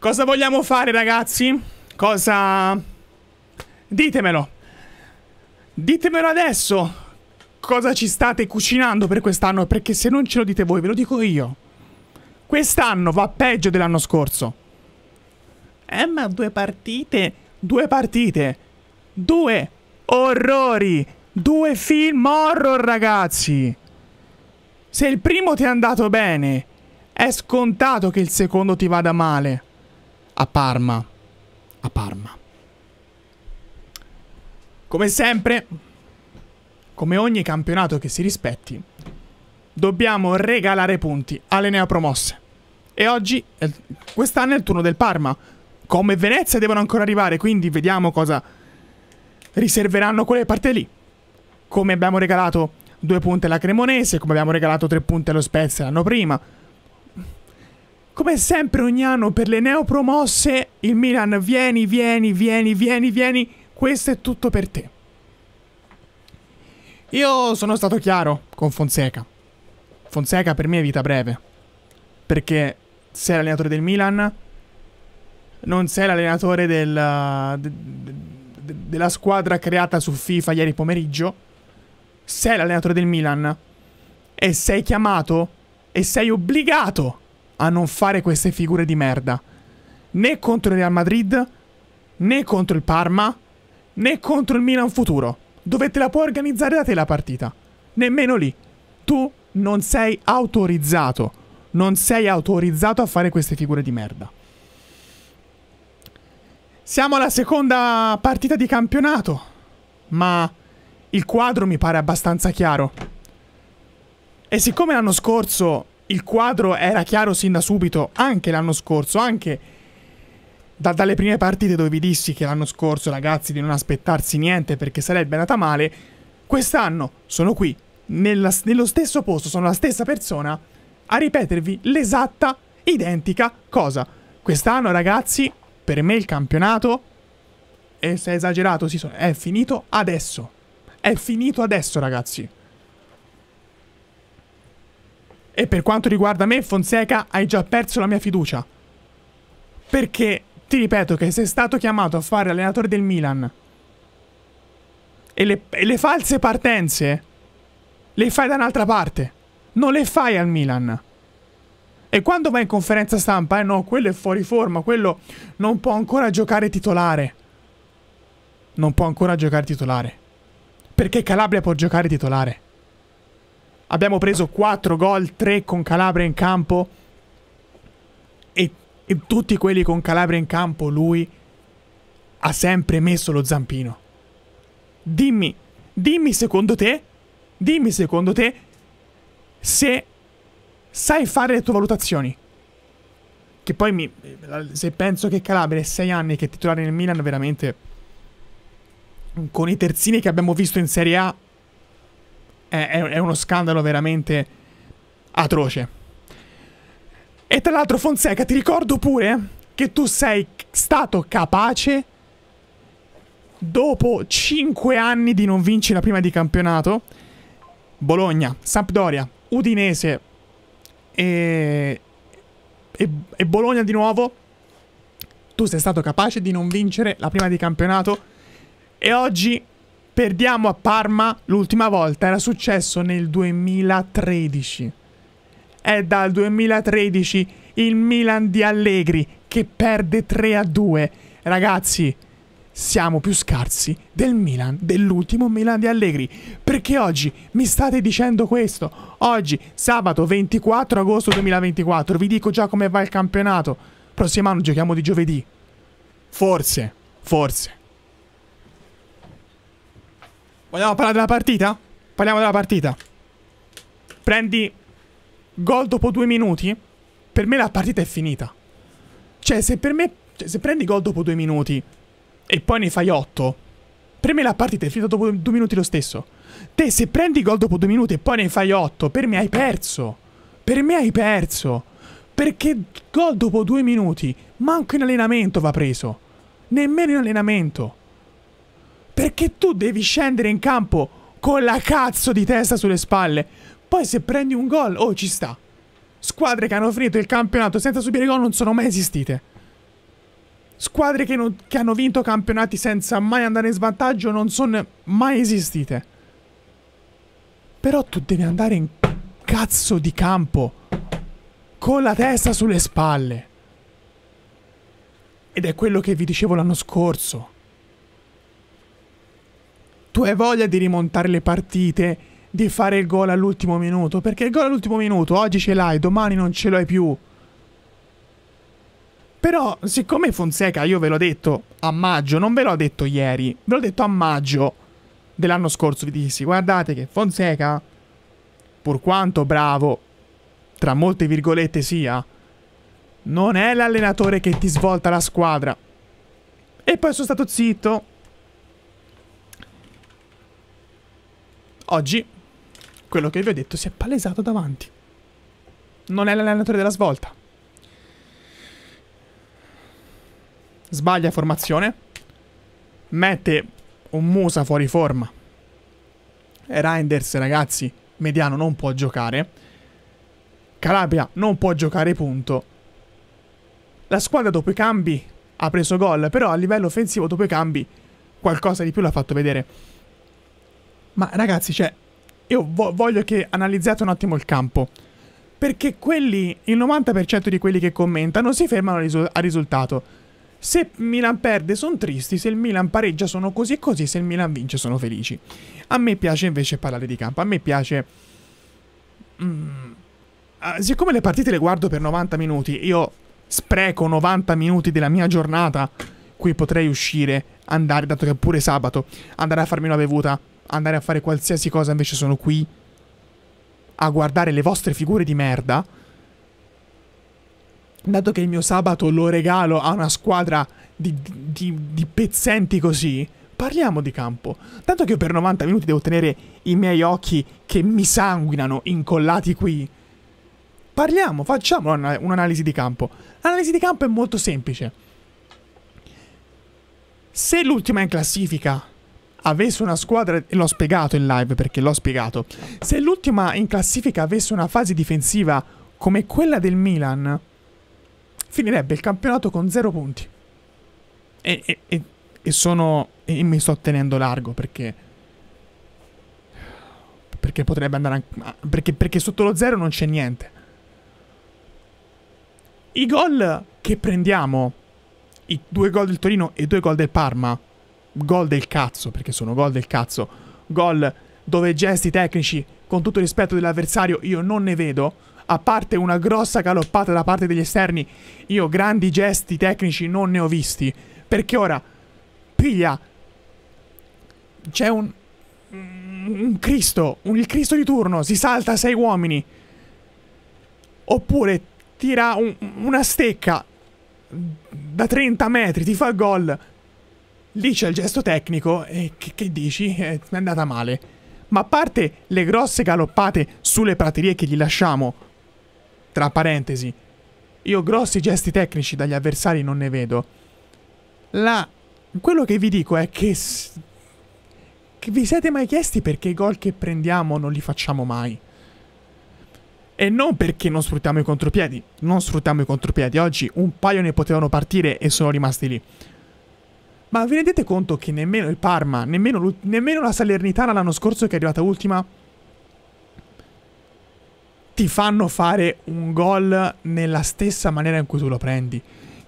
Cosa vogliamo fare, ragazzi? Cosa... Ditemelo. Ditemelo adesso. Cosa ci state cucinando per quest'anno? Perché se non ce lo dite voi, ve lo dico io. Quest'anno va peggio dell'anno scorso. Eh, ma due partite... Due partite. Due orrori. Due film horror, ragazzi. Se il primo ti è andato bene, è scontato che il secondo ti vada male a Parma. A Parma. Come sempre, come ogni campionato che si rispetti, dobbiamo regalare punti alle neopromosse. E oggi, quest'anno è il turno del Parma. Come Venezia devono ancora arrivare, quindi vediamo cosa riserveranno quelle parti lì. Come abbiamo regalato due punti alla Cremonese, come abbiamo regalato tre punti allo Spezia l'anno prima. Come sempre ogni anno per le neopromosse, il Milan vieni, vieni, vieni, vieni, vieni, questo è tutto per te. Io sono stato chiaro con Fonseca. Fonseca per me è vita breve. Perché sei l'allenatore del Milan, non sei l'allenatore della, de, de, della squadra creata su FIFA ieri pomeriggio, sei l'allenatore del Milan e sei chiamato e sei obbligato a a non fare queste figure di merda. Né contro il Real Madrid, né contro il Parma, né contro il Milan futuro. Dove te la puoi organizzare da te la partita. Nemmeno lì. Tu non sei autorizzato. Non sei autorizzato a fare queste figure di merda. Siamo alla seconda partita di campionato, ma il quadro mi pare abbastanza chiaro. E siccome l'anno scorso il quadro era chiaro sin da subito, anche l'anno scorso, anche da, dalle prime partite dove vi dissi che l'anno scorso, ragazzi, di non aspettarsi niente perché sarebbe andata male, quest'anno sono qui, nella, nello stesso posto, sono la stessa persona, a ripetervi l'esatta, identica cosa. Quest'anno, ragazzi, per me il campionato, e se è esagerato, sì, è finito adesso. È finito adesso, ragazzi. E per quanto riguarda me, Fonseca, hai già perso la mia fiducia. Perché ti ripeto che sei stato chiamato a fare allenatore del Milan e le, e le false partenze le fai da un'altra parte. Non le fai al Milan. E quando vai in conferenza stampa, eh no, quello è fuori forma, quello non può ancora giocare titolare. Non può ancora giocare titolare. Perché Calabria può giocare titolare. Abbiamo preso 4 gol, 3 con Calabria in campo. E, e tutti quelli con Calabria in campo, lui ha sempre messo lo zampino. Dimmi, dimmi secondo te, dimmi secondo te se sai fare le tue valutazioni. Che poi mi, se penso che Calabria è 6 anni che è titolare nel Milan, veramente con i terzini che abbiamo visto in Serie A è, è uno scandalo veramente atroce. E tra l'altro Fonseca, ti ricordo pure che tu sei stato capace, dopo 5 anni di non vinci la prima di campionato, Bologna, Sampdoria, Udinese e, e, e Bologna di nuovo, tu sei stato capace di non vincere la prima di campionato e oggi Perdiamo a Parma l'ultima volta, era successo nel 2013. È dal 2013 il Milan di Allegri che perde 3 a 2. Ragazzi, siamo più scarsi del Milan, dell'ultimo Milan di Allegri. Perché oggi mi state dicendo questo? Oggi, sabato 24 agosto 2024, vi dico già come va il campionato. Prossimo anno giochiamo di giovedì. Forse, forse. Vogliamo parlare della partita? Parliamo della partita. Prendi gol dopo due minuti. Per me la partita è finita. Cioè, se per me. Cioè, se prendi gol dopo due minuti e poi ne fai otto. Per me la partita è finita dopo due minuti lo stesso. Te, se prendi gol dopo due minuti e poi ne fai otto, per me hai perso. Per me hai perso. Perché gol dopo due minuti, manco in allenamento va preso. Nemmeno in allenamento. Perché tu devi scendere in campo con la cazzo di testa sulle spalle. Poi se prendi un gol, oh ci sta. Squadre che hanno finito il campionato senza subire gol non sono mai esistite. Squadre che, non, che hanno vinto campionati senza mai andare in svantaggio non sono mai esistite. Però tu devi andare in cazzo di campo con la testa sulle spalle. Ed è quello che vi dicevo l'anno scorso tu hai voglia di rimontare le partite, di fare il gol all'ultimo minuto, perché il gol all'ultimo minuto oggi ce l'hai, domani non ce l'hai più. Però, siccome Fonseca, io ve l'ho detto a maggio, non ve l'ho detto ieri, ve l'ho detto a maggio dell'anno scorso, vi dissi, guardate che Fonseca, pur quanto bravo, tra molte virgolette sia, non è l'allenatore che ti svolta la squadra. E poi sono stato zitto, Oggi quello che vi ho detto si è palesato davanti. Non è l'allenatore della svolta. Sbaglia formazione. Mette un Musa fuori forma. Reinders, ragazzi, mediano non può giocare. Calabria non può giocare, punto. La squadra dopo i cambi ha preso gol, però a livello offensivo dopo i cambi qualcosa di più l'ha fatto vedere. Ma ragazzi, cioè, io vo voglio che analizzate un attimo il campo. Perché quelli, il 90% di quelli che commentano si fermano al, risu al risultato. Se Milan perde sono tristi, se il Milan pareggia sono così e così, se il Milan vince sono felici. A me piace invece parlare di campo, a me piace... Mm. Uh, siccome le partite le guardo per 90 minuti, io spreco 90 minuti della mia giornata, qui potrei uscire, andare, dato che è pure sabato, andare a farmi una bevuta andare a fare qualsiasi cosa, invece sono qui a guardare le vostre figure di merda. Dato che il mio sabato lo regalo a una squadra di, di, di pezzenti così, parliamo di campo. Tanto che io per 90 minuti devo tenere i miei occhi che mi sanguinano incollati qui. Parliamo, facciamo un'analisi di campo. L'analisi di campo è molto semplice. Se l'ultima in classifica avesse una squadra, l'ho spiegato in live perché l'ho spiegato, se l'ultima in classifica avesse una fase difensiva come quella del Milan, finirebbe il campionato con zero punti. E, e, e, e sono... e mi sto tenendo largo perché... Perché potrebbe andare... A, perché, perché sotto lo zero non c'è niente. I gol che prendiamo, i due gol del Torino e i due gol del Parma, gol del cazzo, perché sono gol del cazzo, gol dove gesti tecnici, con tutto il rispetto dell'avversario, io non ne vedo, a parte una grossa galoppata da parte degli esterni, io grandi gesti tecnici non ne ho visti, perché ora, piglia, c'è un, un Cristo, un, il Cristo di turno, si salta sei uomini, oppure tira un, una stecca da 30 metri, ti fa gol, Lì c'è il gesto tecnico e che, che dici? Eh, è andata male. Ma a parte le grosse galoppate sulle praterie che gli lasciamo, tra parentesi, io grossi gesti tecnici dagli avversari non ne vedo. La... Quello che vi dico è che... che vi siete mai chiesti perché i gol che prendiamo non li facciamo mai? E non perché non sfruttiamo i contropiedi. Non sfruttiamo i contropiedi. Oggi un paio ne potevano partire e sono rimasti lì. Ma vi rendete conto che nemmeno il Parma, nemmeno, nemmeno la Salernitana l'anno scorso che è arrivata ultima, ti fanno fare un gol nella stessa maniera in cui tu lo prendi?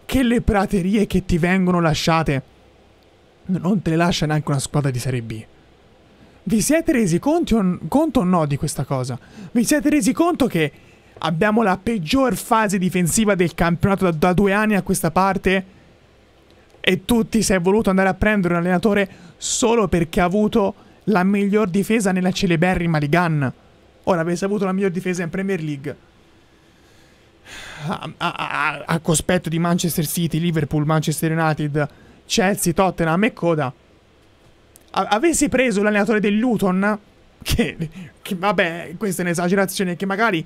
Che le praterie che ti vengono lasciate non te le lascia neanche una squadra di Serie B. Vi siete resi conto, conto o no di questa cosa? Vi siete resi conto che abbiamo la peggior fase difensiva del campionato da, da due anni a questa parte? e tutti si è voluto andare a prendere un allenatore solo perché ha avuto la miglior difesa nella celeberrima di Ora avesse avuto la miglior difesa in Premier League. A, a, a, a, cospetto di Manchester City, Liverpool, Manchester United, Chelsea, Tottenham e coda. avessi preso l'allenatore del Luton, che, che, vabbè, questa è un'esagerazione, che magari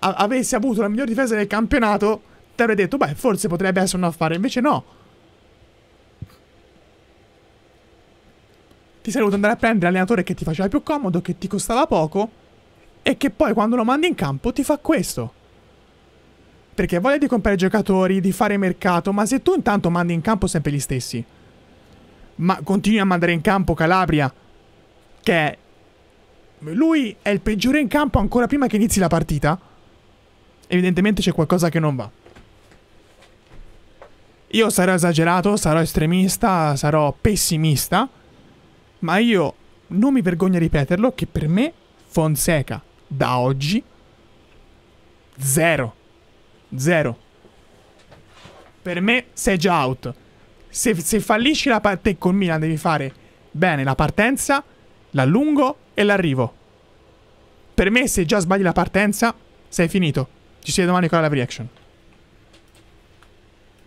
avessi avuto la miglior difesa del campionato, ti avrei detto, beh, forse potrebbe essere un affare. Invece no. ti sei dovuto andare a prendere l'allenatore che ti faceva più comodo, che ti costava poco e che poi quando lo mandi in campo ti fa questo. Perché voglia di comprare giocatori, di fare mercato, ma se tu intanto mandi in campo sempre gli stessi, ma continui a mandare in campo Calabria, che lui è il peggiore in campo ancora prima che inizi la partita, evidentemente c'è qualcosa che non va. Io sarò esagerato, sarò estremista, sarò pessimista, ma io non mi vergogno a ripeterlo che per me Fonseca da oggi zero. Zero. Per me sei già out. Se, se fallisci la parte con Milan devi fare bene la partenza, l'allungo e l'arrivo. Per me se già sbagli la partenza sei finito. Ci si vede domani con la live reaction.